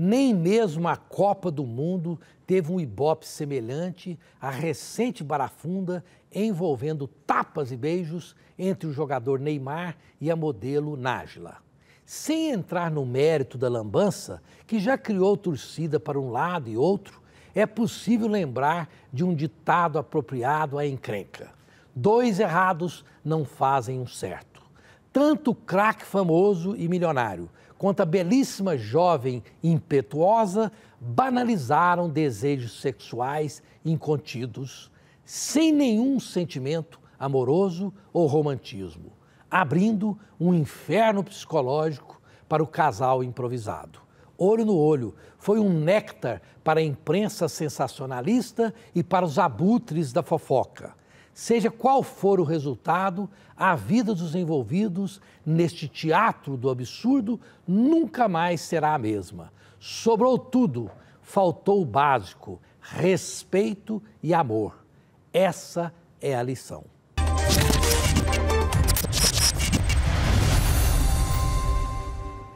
Nem mesmo a Copa do Mundo teve um ibope semelhante à recente barafunda envolvendo tapas e beijos entre o jogador Neymar e a modelo Nájila. Sem entrar no mérito da lambança, que já criou torcida para um lado e outro, é possível lembrar de um ditado apropriado à encrenca: dois errados não fazem um certo tanto craque famoso e milionário quanto a belíssima jovem impetuosa banalizaram desejos sexuais incontidos, sem nenhum sentimento amoroso ou romantismo, abrindo um inferno psicológico para o casal improvisado. Olho no olho, foi um néctar para a imprensa sensacionalista e para os abutres da fofoca. Seja qual for o resultado, a vida dos envolvidos neste teatro do absurdo nunca mais será a mesma. Sobrou tudo, faltou o básico: respeito e amor. Essa é a lição.